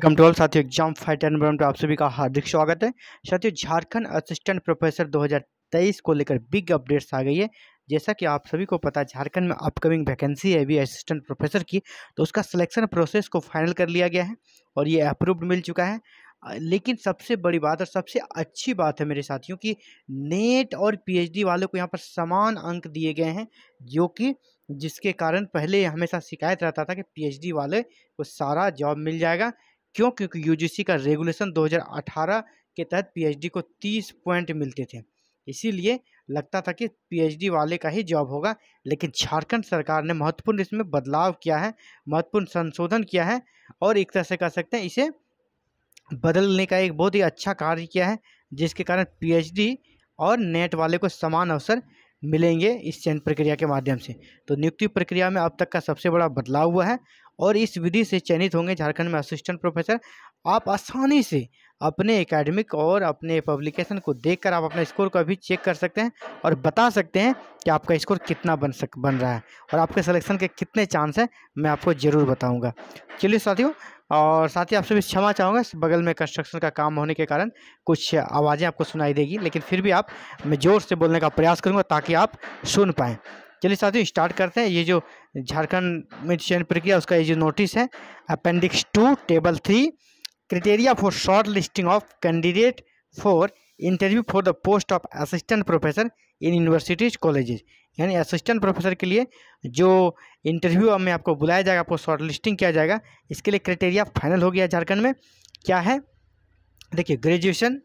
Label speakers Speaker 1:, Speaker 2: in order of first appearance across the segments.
Speaker 1: welcome to all साथियों exam fighter number में आप सभी का हार्दिक स्वागत है साथियों झारखंड असिस्टेंट प्रोफेसर 2023 को लेकर बिग अपडेट्स आ गई है जैसा कि आप सभी को पता है झारखंड में अपकमिंग वैकेंसी है अभी असिस्टेंट प्रोफेसर की तो उसका सिलेक्शन प्रोसेस को फाइनल कर लिया गया है और ये अप्रूव्ड मिल चुका है लेकिन सबसे बड़ी बात और सबसे अच्छी बात है मेरे साथियों की नेट और पी वालों को यहाँ पर समान अंक दिए गए हैं जो कि जिसके कारण पहले हमेशा शिकायत रहता था कि पी वाले को सारा जॉब मिल जाएगा क्यों क्योंकि यूजीसी का रेगुलेशन 2018 के तहत पीएचडी को 30 पॉइंट मिलते थे इसीलिए लगता था कि पीएचडी वाले का ही जॉब होगा लेकिन झारखंड सरकार ने महत्वपूर्ण इसमें बदलाव किया है महत्वपूर्ण संशोधन किया है और एक तरह से कह सकते हैं इसे बदलने का एक बहुत ही अच्छा कार्य किया है जिसके कारण पीएचडी और नेट वाले को समान अवसर मिलेंगे इस चयन प्रक्रिया के माध्यम से तो नियुक्ति प्रक्रिया में अब तक का सबसे बड़ा बदलाव हुआ है और इस विधि से चयनित होंगे झारखंड में असिस्टेंट प्रोफेसर आप आसानी से अपने एकेडमिक और अपने पब्लिकेशन को देखकर आप अपना स्कोर को अभी चेक कर सकते हैं और बता सकते हैं कि आपका स्कोर कितना बन सक बन रहा है और आपके सिलेक्शन के कितने चांस हैं मैं आपको ज़रूर बताऊंगा चलिए साथियों और साथ ही आपसे भी क्षमा चाहूँगा बगल में कंस्ट्रक्शन का काम होने के कारण कुछ आवाज़ें आपको सुनाई देगी लेकिन फिर भी आप मैं ज़ोर से बोलने का प्रयास करूँगा ताकि आप सुन पाएँ चलिए साथियों स्टार्ट करते हैं ये जो झारखंड में चयन प्रक्रिया उसका ये जो नोटिस है appendix two table three criteria for short listing of candidate for interview for the post of assistant professor in universities colleges यानी असिस्टेंट प्रोफेसर के लिए जो इंटरव्यू में आपको बुलाया जाएगा आपको शॉर्ट लिस्टिंग किया जाएगा इसके लिए क्राइटेरिया फाइनल हो गया झारखंड में क्या है देखिए ग्रेजुएशन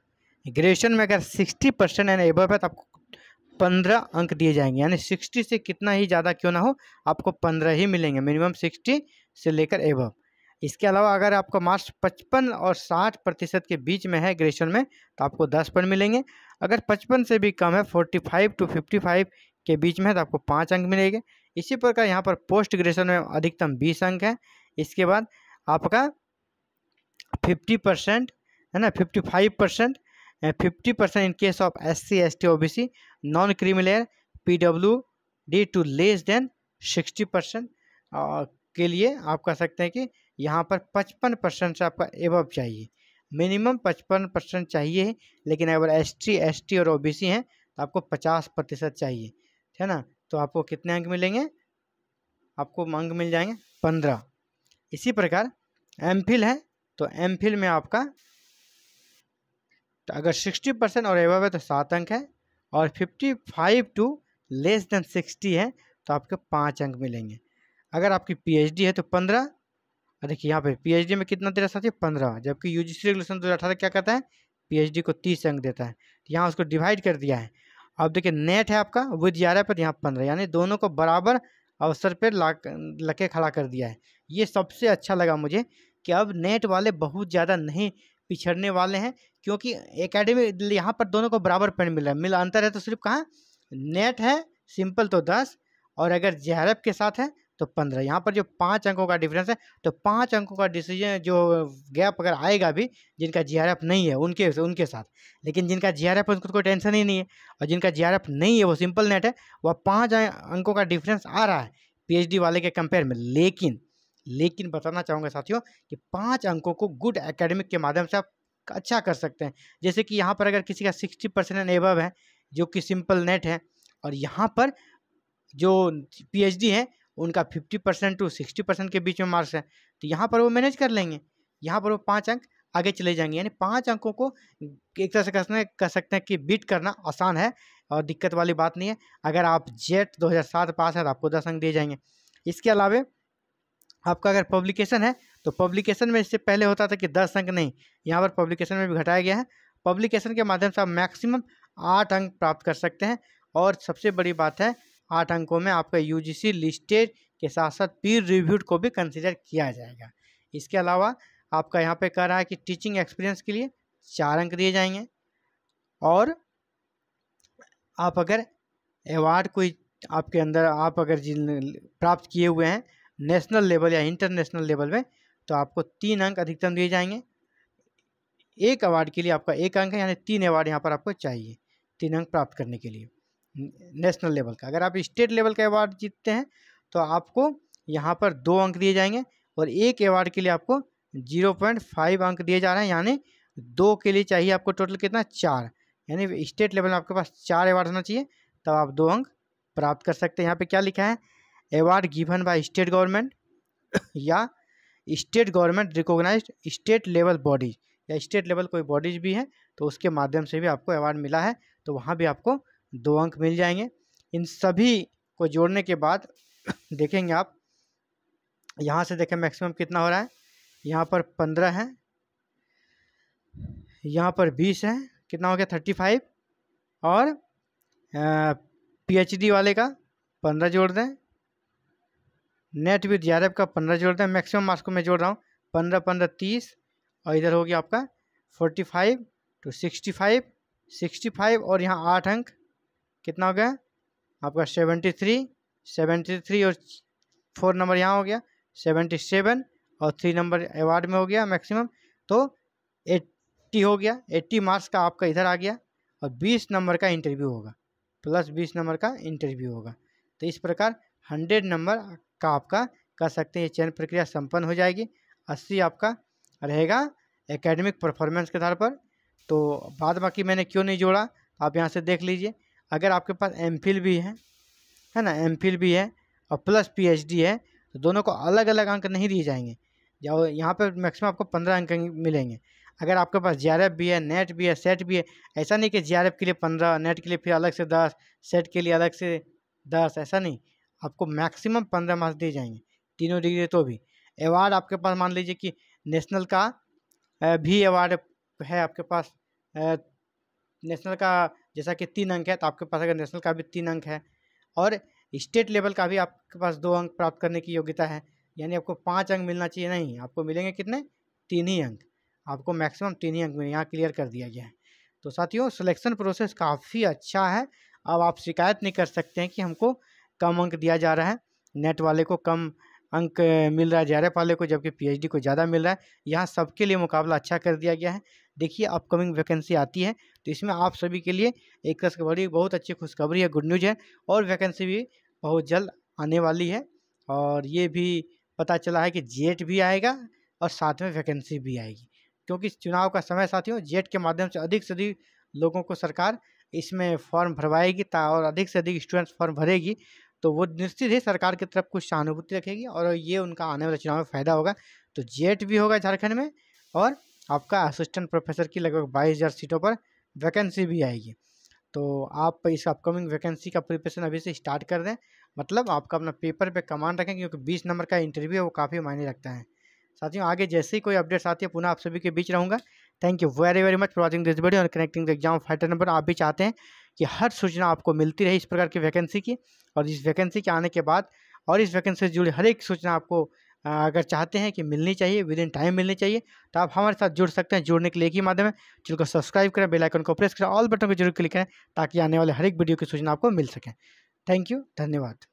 Speaker 1: ग्रेजुएशन में अगर सिक्सटी परसेंट एंड एबव है तो आपको पंद्रह अंक दिए जाएंगे यानी सिक्सटी से कितना ही ज़्यादा क्यों ना हो आपको पंद्रह ही मिलेंगे मिनिमम सिक्सटी से लेकर एवम इसके अलावा अगर आपका मार्क्स पचपन और साठ प्रतिशत के बीच में है ग्रेजुएशन में तो आपको दस पर मिलेंगे अगर पचपन से भी कम है forty five to fifty five के बीच में है तो आपको पाँच अंक मिलेंगे इसी प्रकार यहाँ पर पोस्ट ग्रेजुएशन में अधिकतम बीस अंक है इसके बाद आपका फिफ्टी परसेंट है ना fifty five percent fifty percent in case of S C S T O B C non creamy layer P W D to less than sixty percent के लिए आप कह सकते हैं कि यहाँ पर पचपन परसेंट से आपका एवब चाहिए मिनिमम पचपन परसेंट चाहिए लेकिन अगर एस टी एस टी और ओ बी सी हैं तो आपको पचास प्रतिशत चाहिए है ना तो आपको कितने अंक मिलेंगे आपको अंक मिल जाएंगे पंद्रह इसी प्रकार एम फिल है तो एम फिल में आपका तो अगर सिक्सटी परसेंट और एवब है तो सात अंक है और fifty five to less than sixty है तो आपको पाँच अंक मिलेंगे अगर आपकी पी है तो पंद्रह और देखिए यहाँ पर पी में कितना दे रहा साथी पंद्रह जबकि यू सी रेगुलेशन दो हज़ार क्या कहता है पी को तीस अंक देता है तो यहाँ उसको डिवाइड कर दिया है अब देखिए नेट है आपका विद ग्यारह पर यहाँ पंद्रह यानी दोनों को बराबर अवसर पर ला लके खड़ा कर दिया है ये सबसे अच्छा लगा मुझे कि अब नेट वाले बहुत ज़्यादा नहीं पिछड़ने वाले हैं क्योंकि एकेडमी यहाँ पर दोनों को बराबर पेंट मिल रहा है मिल अंतर है तो सिर्फ कहाँ नेट है सिंपल तो दस और अगर जहरब के साथ है तो पंद्रह यहाँ पर जो पाँच अंकों का डिफरेंस है तो पाँच अंकों का डिसीजन जो गैप अगर आएगा भी जिनका जी नहीं है उनके उनके साथ लेकिन जिनका जी आर एफ उनको तो कोई टेंशन ही नहीं है और जिनका जी नहीं है वो सिंपल नेट है वह पाँच अंकों का डिफरेंस आ रहा है पी वाले के कंपेयर में लेकिन लेकिन बताना चाहूँगा साथियों कि पाँच अंकों को गुड एकेडमिक के माध्यम से आप अच्छा कर सकते हैं जैसे कि यहाँ पर अगर किसी का सिक्सटी परसेंट एंड एबव है जो कि सिंपल नेट है और यहाँ पर जो पीएचडी है उनका fifty percent to sixty percent के बीच में मार्क्स है तो यहाँ पर वो मैनेज कर लेंगे यहाँ पर वो पाँच अंक आगे चले जाएंगे यानी पाँच अंकों को एक तरह से कह सकते हैं कि बीट करना आसान है और दिक्कत वाली बात नहीं है अगर आप जेट दो पास है तो आपको दस अंक दिए जाएंगे इसके अलावा आपका अगर पब्लिकेशन है तो पब्लिकेशन में इससे पहले होता था कि दस अंक नहीं यहाँ पर पब्लिकेशन में भी घटाया गया है पब्लिकेशन के माध्यम से आप मैक्सिमम आठ अंक प्राप्त कर सकते हैं और सबसे बड़ी बात है आठ अंकों में आपका यू लिस्टेड के साथ साथ पीर रिव्यूड को भी कंसिडर किया जाएगा इसके अलावा आपका यहाँ पर कह रहा है कि टीचिंग एक्सपीरियंस के लिए चार अंक दिए जाएंगे और आप अगर अवार्ड कोई आपके अंदर आप अगर जिन प्राप्त किए हुए हैं नेशनल लेवल या इंटरनेशनल लेवल में तो आपको तीन अंक अधिकतम दिए जाएंगे एक अवार्ड के लिए आपका एक अंक है यानी तीन अवार्ड यहाँ पर आपको चाहिए तीन अंक प्राप्त करने के लिए नेशनल लेवल का अगर आप स्टेट लेवल का अवार्ड जीतते हैं तो आपको यहाँ पर दो अंक दिए जाएंगे और एक अवार्ड के लिए आपको जीरो पॉइंट फाइव अंक दिए जा रहे हैं यानी दो के लिए चाहिए आपको टोटल कितना चार यानी स्टेट लेवल में आपके पास चार अवार्ड होना चाहिए तब आप दो अंक प्राप्त कर सकते हैं यहाँ पर क्या लिखा है award given by state government या state government recognised state level bodies या स्टेट लेवल कोई बॉडीज भी हैं तो उसके माध्यम से भी आपको अवार्ड मिला है तो वहाँ भी आपको दो अंक मिल जाएंगे इन सभी को जोड़ने के बाद देखेंगे आप यहाँ से देखें मैक्सिमम कितना हो रहा है यहाँ पर पंद्रह है यहाँ पर बीस है कितना हो गया थर्टी फाइव और पीएचडी वाले का पंद्रह जोड़ दें नेट विथ जी का पंद्रह जोड़ते हैं मैक्सिमम मार्क्स को मैं जोड़ रहा हूँ पंद्रह पंद्रह तीस और इधर हो गया आपका forty five to sixty five sixty five और यहाँ आठ अंक कितना हो गया आपका सेवेंटी थ्री सेवेंटी थ्री और फोर नंबर यहाँ हो गया सेवेंटी सेवन और थ्री नंबर अवार्ड में हो गया मैक्सिमम तो एट्टी हो गया एट्टी मार्क्स का आपका इधर आ गया और बीस नंबर का इंटरव्यू होगा प्लस बीस नंबर का इंटरव्यू होगा तो इस प्रकार हंड्रेड नंबर का आपका कर सकते हैं ये चयन प्रक्रिया संपन्न हो जाएगी अस्सी आपका रहेगा एकेडमिक परफॉर्मेंस के आधार पर तो बाद बाकी मैंने क्यों नहीं जोड़ा आप यहाँ से देख लीजिए अगर आपके पास एम भी है है ना एम भी है और प्लस पी है तो दोनों को अलग अलग अंक नहीं दिए जाएंगे जाओ यहाँ पर मैक्सिमम आपको पंद्रह अंक मिलेंगे अगर आपके पास जे भी है नेट भी है सेट भी है ऐसा नहीं कि जे के लिए पंद्रह नेट के लिए फिर अलग से दस सेट के लिए अलग से दस ऐसा नहीं आपको मैक्सिमम पंद्रह मार्क्स दिए जाएंगे तीनों डिग्री तो भी अवार्ड आपके पास मान लीजिए कि नेशनल का भी अवार्ड है आपके पास नेशनल का जैसा कि तीन अंक है तो आपके पास अगर नेशनल का भी तीन अंक है और स्टेट लेवल का भी आपके पास दो अंक प्राप्त करने की योग्यता है यानी आपको पाँच अंक मिलना चाहिए नहीं आपको मिलेंगे कितने तीन ही अंक आपको मैक्सिमम तीन ही अंक में यहाँ क्लियर कर दिया गया है तो साथियों सिलेक्शन प्रोसेस काफ़ी अच्छा है अब आप शिकायत नहीं कर सकते हैं कि हमको कम अंक दिया जा रहा है नेट वाले को कम अंक मिल रहा है जेआरएफ वाले को जबकि पीएचडी को ज़्यादा मिल रहा है यहाँ सबके लिए मुकाबला अच्छा कर दिया गया है देखिए अपकमिंग वैकेंसी आती है तो इसमें आप सभी के लिए एक तरह से बड़ी बहुत अच्छी खुशखबरी है गुड न्यूज़ है और वैकेंसी भी बहुत जल्द आने वाली है और ये भी पता चला है कि जेट भी आएगा और साथ में वैकेंसी भी आएगी क्योंकि चुनाव का समय साथियों जेट के माध्यम से अधिक से अधिक लोगों को सरकार इसमें फॉर्म भरवाएगी ता और अधिक से अधिक स्टूडेंट्स फॉर्म भरेगी तो वो निश्चित ही सरकार की तरफ कुछ सहानुभूति रखेगी और ये उनका आने वाले चुनाव में फ़ायदा होगा तो जेट भी होगा झारखंड में और आपका असिस्टेंट प्रोफेसर की लगभग बाईस हज़ार सीटों पर वैकेंसी भी आएगी तो आप इस अपकमिंग वैकेंसी का प्रिपरेशन अभी से स्टार्ट कर दें मतलब आपका अपना पेपर पे कमान रखें क्योंकि बीस नंबर का इंटरव्यू है वो काफ़ी मायने रखता है साथियों आगे जैसे ही कोई अपडेट्स आती है पुनः आप सभी के बीच रहूँगा thank you very very much for watching this video और connecting the exam fighter number आप भी चाहते हैं कि हर सूचना आपको मिलती रहे इस प्रकार की वैकेंसी की और इस वैकेंसी के आने के बाद और इस वैकेंसी से जुड़ी हर एक सूचना आपको अगर चाहते हैं कि मिलनी चाहिए विद इन टाइम मिलनी चाहिए तो आप हमारे साथ जुड़ सकते हैं जुड़ने के लिए एक ही माध्यम है चैनल को सब्सक्राइब करें बेल आइकन को प्रेस करें ऑल बटन को जरूर क्लिक करें ताकि आने वाले हर एक वीडियो की सूचना आपको मिल सके थैंक यू धन्यवाद